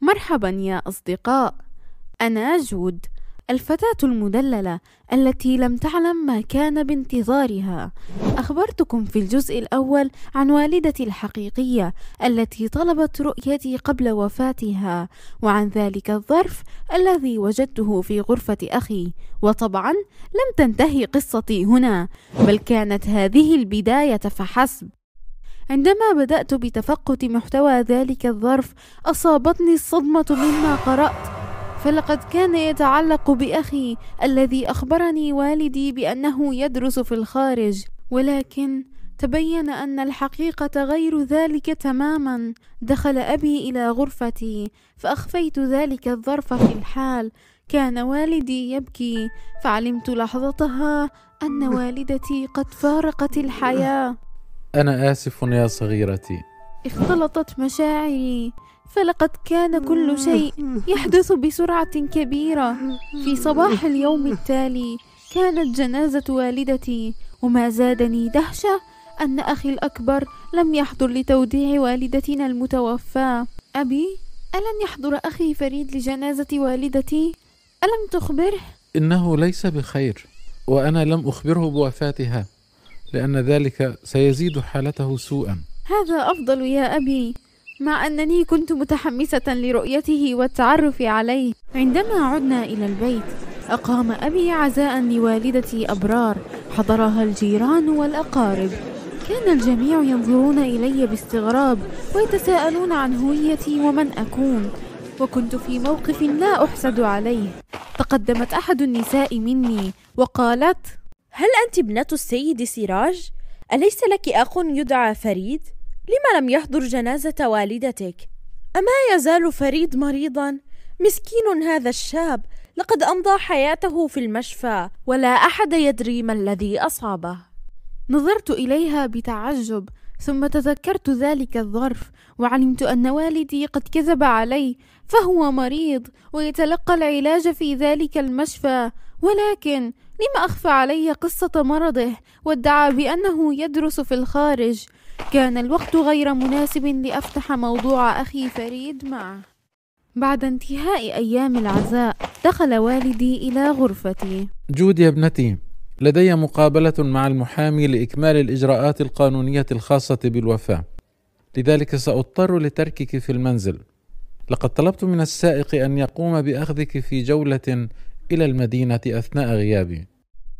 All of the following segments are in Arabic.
مرحبا يا أصدقاء، أنا جود، الفتاة المدللة التي لم تعلم ما كان بانتظارها. أخبرتكم في الجزء الأول عن والدتي الحقيقية التي طلبت رؤيتي قبل وفاتها، وعن ذلك الظرف الذي وجدته في غرفة أخي، وطبعًا لم تنتهي قصتي هنا، بل كانت هذه البداية فحسب. عندما بدأت بتفقد محتوى ذلك الظرف أصابتني الصدمة مما قرأت فلقد كان يتعلق بأخي الذي أخبرني والدي بأنه يدرس في الخارج ولكن تبين أن الحقيقة غير ذلك تماما دخل أبي إلى غرفتي فأخفيت ذلك الظرف في الحال كان والدي يبكي فعلمت لحظتها أن والدتي قد فارقت الحياة أنا آسف يا صغيرتي اختلطت مشاعري فلقد كان كل شيء يحدث بسرعة كبيرة في صباح اليوم التالي كانت جنازة والدتي وما زادني دهشة أن أخي الأكبر لم يحضر لتوديع والدتنا المتوفاة أبي ألن يحضر أخي فريد لجنازة والدتي؟ ألم تخبره؟ إنه ليس بخير وأنا لم أخبره بوفاتها لأن ذلك سيزيد حالته سوءا هذا أفضل يا أبي مع أنني كنت متحمسة لرؤيته والتعرف عليه عندما عدنا إلى البيت أقام أبي عزاء لوالدتي أبرار حضرها الجيران والأقارب كان الجميع ينظرون إلي باستغراب ويتساءلون عن هويتي ومن أكون وكنت في موقف لا أحسد عليه تقدمت أحد النساء مني وقالت هل أنت ابنة السيد سراج؟ أليس لك أخ يدعى فريد؟ لما لم يحضر جنازة والدتك؟ أما يزال فريد مريضا؟ مسكين هذا الشاب لقد أمضى حياته في المشفى ولا أحد يدري ما الذي أصابه نظرت إليها بتعجب ثم تذكرت ذلك الظرف وعلمت أن والدي قد كذب علي فهو مريض ويتلقى العلاج في ذلك المشفى ولكن لم أخفى علي قصة مرضه وادعى بأنه يدرس في الخارج كان الوقت غير مناسب لأفتح موضوع أخي فريد معه بعد انتهاء أيام العزاء دخل والدي إلى غرفتي جود يا ابنتي لدي مقابلة مع المحامي لإكمال الإجراءات القانونية الخاصة بالوفاة لذلك سأضطر لتركك في المنزل لقد طلبت من السائق أن يقوم بأخذك في جولة إلى المدينة أثناء غيابي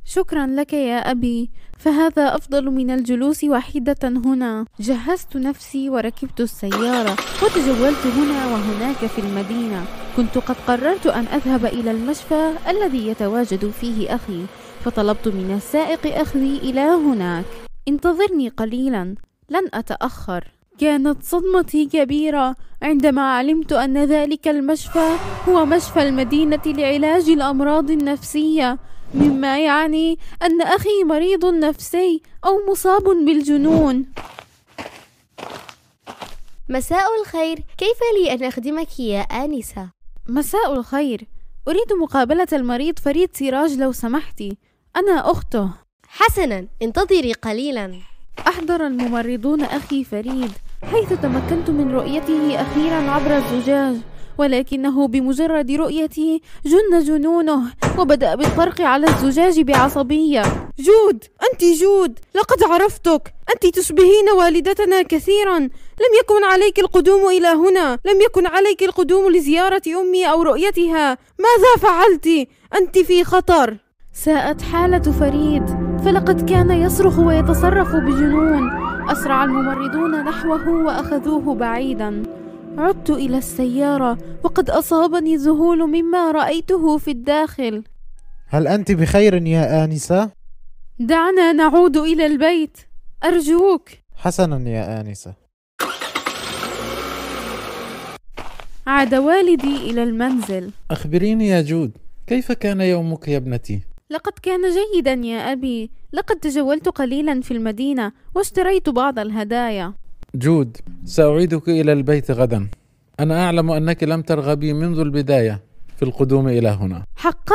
شكرا لك يا أبي فهذا أفضل من الجلوس وحيدة هنا جهزت نفسي وركبت السيارة وتجولت هنا وهناك في المدينة كنت قد قررت أن أذهب إلى المشفى الذي يتواجد فيه أخي فطلبت من السائق أخذي إلى هناك انتظرني قليلا لن أتأخر كانت صدمتي كبيرة عندما علمت أن ذلك المشفى هو مشفى المدينة لعلاج الأمراض النفسية مما يعني أن أخي مريض نفسي أو مصاب بالجنون مساء الخير كيف لي أن أخدمك يا آنسة؟ مساء الخير أريد مقابلة المريض فريد سراج لو سمحتي أنا أخته حسنا انتظري قليلا أحضر الممرضون أخي فريد حيث تمكنت من رؤيته أخيرا عبر الزجاج ولكنه بمجرد رؤيتي جن جنونه وبدأ بالطرق على الزجاج بعصبية جود أنت جود لقد عرفتك أنت تشبهين والدتنا كثيرا لم يكن عليك القدوم إلى هنا لم يكن عليك القدوم لزيارة أمي أو رؤيتها ماذا فعلت؟ أنت في خطر ساءت حالة فريد فلقد كان يصرخ ويتصرف بجنون أسرع الممرضون نحوه وأخذوه بعيدا عدت إلى السيارة وقد أصابني ذهول مما رأيته في الداخل هل أنت بخير يا آنسة؟ دعنا نعود إلى البيت أرجوك حسنا يا آنسة عاد والدي إلى المنزل أخبريني يا جود كيف كان يومك يا ابنتي؟ لقد كان جيدا يا أبي لقد تجولت قليلا في المدينة واشتريت بعض الهدايا جود سأعيدك إلى البيت غدا أنا أعلم أنك لم ترغبي منذ البداية في القدوم إلى هنا حقا؟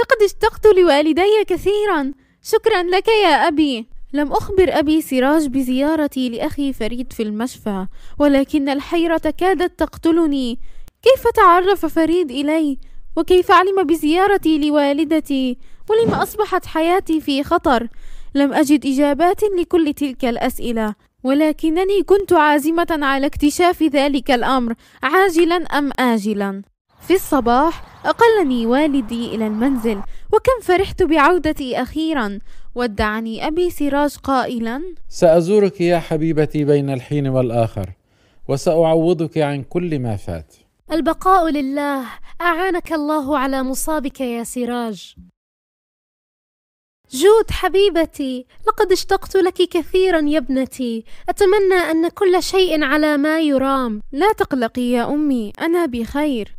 لقد اشتقت لوالدي كثيرا شكرا لك يا أبي لم أخبر أبي سراج بزيارتي لأخي فريد في المشفى ولكن الحيرة كادت تقتلني كيف تعرف فريد إلي؟ وكيف علم بزيارتي لوالدتي؟ ولما أصبحت حياتي في خطر لم أجد إجابات لكل تلك الأسئلة ولكنني كنت عازمة على اكتشاف ذلك الأمر عاجلا أم آجلا في الصباح أقلني والدي إلى المنزل وكم فرحت بعودتي أخيرا ودعني أبي سراج قائلا سأزورك يا حبيبتي بين الحين والآخر وسأعوضك عن كل ما فات البقاء لله أعانك الله على مصابك يا سراج جود حبيبتي لقد اشتقت لك كثيرا يا ابنتي اتمنى ان كل شيء على ما يرام لا تقلقي يا امي انا بخير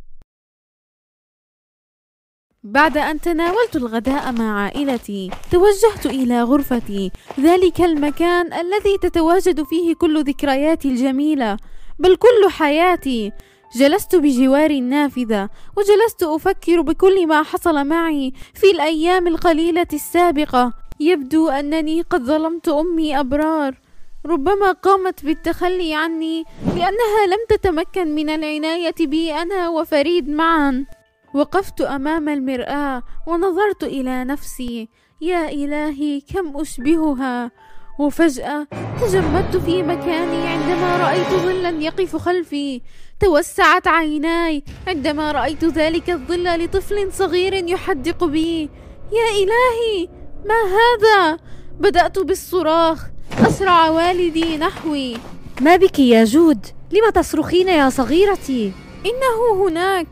بعد أن تناولت الغداء مع عائلتي، توجهت إلى غرفتي، ذلك المكان الذي تتواجد فيه كل ذكرياتي الجميلة، بل كل حياتي. جلست بجوار النافذة وجلست أفكر بكل ما حصل معي في الأيام القليلة السابقة يبدو أنني قد ظلمت أمي أبرار ربما قامت بالتخلي عني لأنها لم تتمكن من العناية بي أنا وفريد معا وقفت أمام المرآة ونظرت إلى نفسي يا إلهي كم أشبهها وفجأة تجمدت في مكاني عندما رأيت ظلا يقف خلفي توسعت عيناي عندما رأيت ذلك الظل لطفل صغير يحدق بي يا إلهي ما هذا؟ بدأت بالصراخ أسرع والدي نحوي ما بك يا جود؟ لم تصرخين يا صغيرتي؟ إنه هناك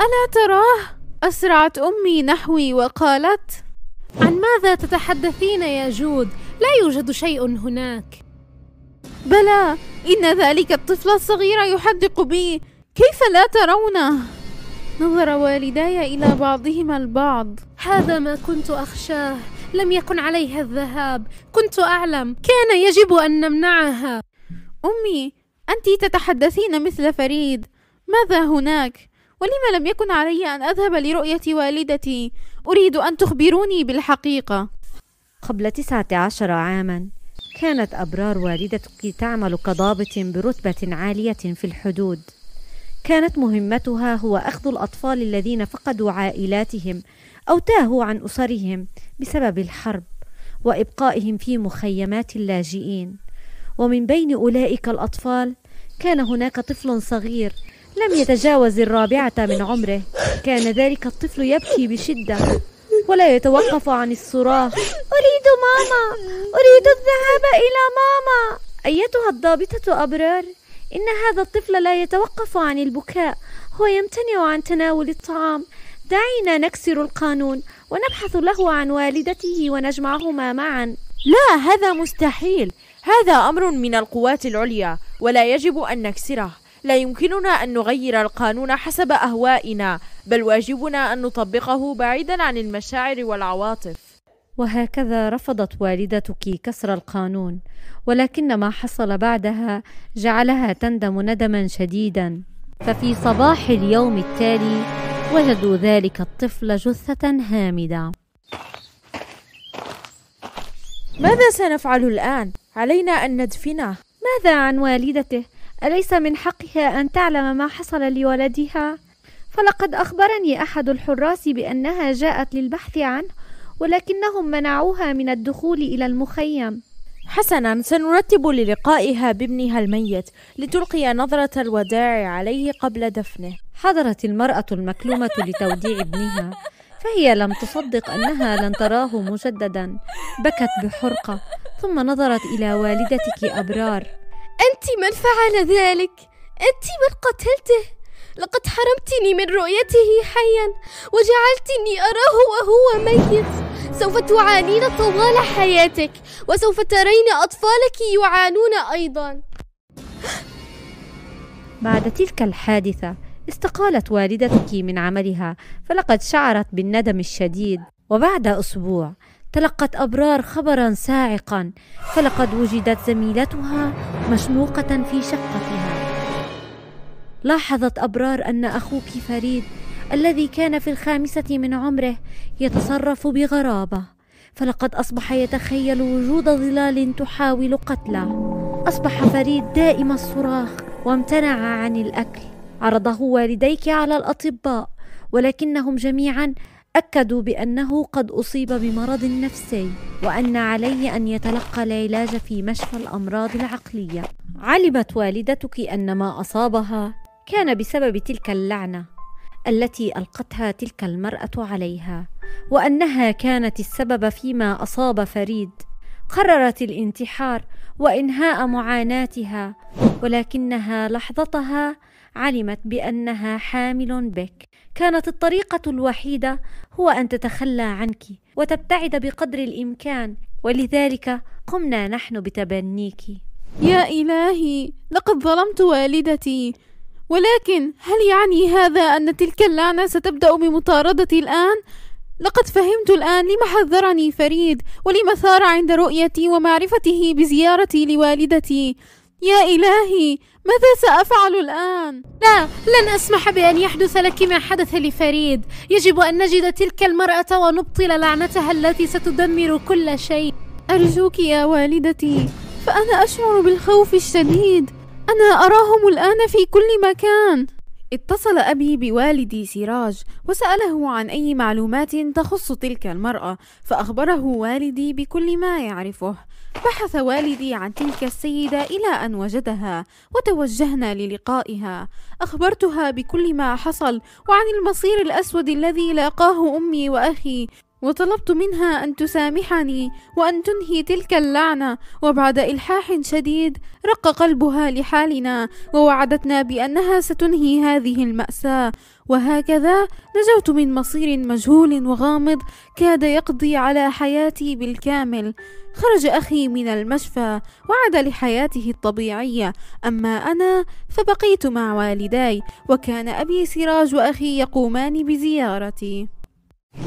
ألا تراه؟ أسرعت أمي نحوي وقالت عن ماذا تتحدثين يا جود؟ لا يوجد شيء هناك بلى إن ذلك الطفل الصغير يحدق بي كيف لا ترونه نظر والداي إلى بعضهما البعض هذا ما كنت أخشاه لم يكن عليها الذهاب كنت أعلم كان يجب أن نمنعها أمي أنت تتحدثين مثل فريد ماذا هناك؟ ولم لم يكن علي أن أذهب لرؤية والدتي؟ أريد أن تخبروني بالحقيقة قبل تسعة عشر عاماً كانت أبرار والدتك تعمل كضابط برتبة عالية في الحدود كانت مهمتها هو أخذ الأطفال الذين فقدوا عائلاتهم أو تاهوا عن أسرهم بسبب الحرب وإبقائهم في مخيمات اللاجئين ومن بين أولئك الأطفال كان هناك طفل صغير لم يتجاوز الرابعة من عمره كان ذلك الطفل يبكي بشدة ولا يتوقف عن الصراخ أريد ماما أريد الذهاب إلى ماما أيتها الضابطة أبرار إن هذا الطفل لا يتوقف عن البكاء هو يمتنع عن تناول الطعام دعينا نكسر القانون ونبحث له عن والدته ونجمعهما معا لا هذا مستحيل هذا أمر من القوات العليا ولا يجب أن نكسره لا يمكننا أن نغير القانون حسب أهوائنا بل واجبنا أن نطبقه بعيدا عن المشاعر والعواطف وهكذا رفضت والدتك كسر القانون ولكن ما حصل بعدها جعلها تندم ندما شديدا ففي صباح اليوم التالي وجدوا ذلك الطفل جثة هامدة ماذا سنفعل الآن؟ علينا أن ندفنه ماذا عن والدته؟ أليس من حقها أن تعلم ما حصل لولدها؟ فلقد أخبرني أحد الحراس بأنها جاءت للبحث عنه ولكنهم منعوها من الدخول إلى المخيم حسنا سنرتب للقائها بابنها الميت لتلقي نظرة الوداع عليه قبل دفنه حضرت المرأة المكلومة لتوديع ابنها فهي لم تصدق أنها لن تراه مجددا بكت بحرقة ثم نظرت إلى والدتك أبرار أنت من فعل ذلك أنت من قتلته لقد حرمتني من رؤيته حيا وجعلتني أراه وهو ميت سوف تعانين طوال حياتك وسوف ترين أطفالك يعانون أيضا بعد تلك الحادثة استقالت والدتك من عملها فلقد شعرت بالندم الشديد وبعد أسبوع تلقت أبرار خبرا صاعقا فلقد وجدت زميلتها مشنوقة في شقتها لاحظت أبرار أن أخوك فريد الذي كان في الخامسة من عمره يتصرف بغرابة فلقد أصبح يتخيل وجود ظلال تحاول قتله أصبح فريد دائم الصراخ وامتنع عن الأكل عرضه والديك على الأطباء ولكنهم جميعا أكدوا بأنه قد أصيب بمرض نفسي وأن عليه أن يتلقى العلاج في مشفى الأمراض العقلية. علمت والدتك أن ما أصابها كان بسبب تلك اللعنة التي ألقتها تلك المرأة عليها، وأنها كانت السبب فيما أصاب فريد، قررت الانتحار وانهاء معاناتها ولكنها لحظتها علمت بانها حامل بك كانت الطريقه الوحيده هو ان تتخلى عنك وتبتعد بقدر الامكان ولذلك قمنا نحن بتبنيك يا الهي لقد ظلمت والدتي ولكن هل يعني هذا ان تلك اللعنه ستبدا بمطاردتي الان لقد فهمت الآن لما حذرني فريد ولما ثار عند رؤيتي ومعرفته بزيارتي لوالدتي يا إلهي ماذا سأفعل الآن؟ لا لن أسمح بأن يحدث لك ما حدث لفريد يجب أن نجد تلك المرأة ونبطل لعنتها التي ستدمر كل شيء أرجوك يا والدتي فأنا أشعر بالخوف الشديد أنا أراهم الآن في كل مكان اتصل أبي بوالدي سراج وسأله عن أي معلومات تخص تلك المرأة فأخبره والدي بكل ما يعرفه بحث والدي عن تلك السيدة إلى أن وجدها وتوجهنا للقائها أخبرتها بكل ما حصل وعن المصير الأسود الذي لاقاه أمي وأخي وطلبت منها أن تسامحني وأن تنهي تلك اللعنة وبعد إلحاح شديد رق قلبها لحالنا ووعدتنا بأنها ستنهي هذه المأساة وهكذا نجوت من مصير مجهول وغامض كاد يقضي على حياتي بالكامل خرج أخي من المشفى وعاد لحياته الطبيعية أما أنا فبقيت مع والداي وكان أبي سراج وأخي يقومان بزيارتي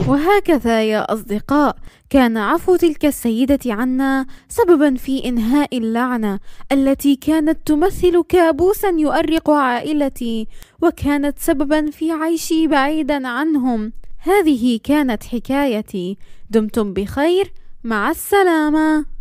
وهكذا يا أصدقاء كان عفو تلك السيدة عنا سببا في إنهاء اللعنة التي كانت تمثل كابوسا يؤرق عائلتي وكانت سببا في عيشي بعيدا عنهم هذه كانت حكايتي دمتم بخير مع السلامه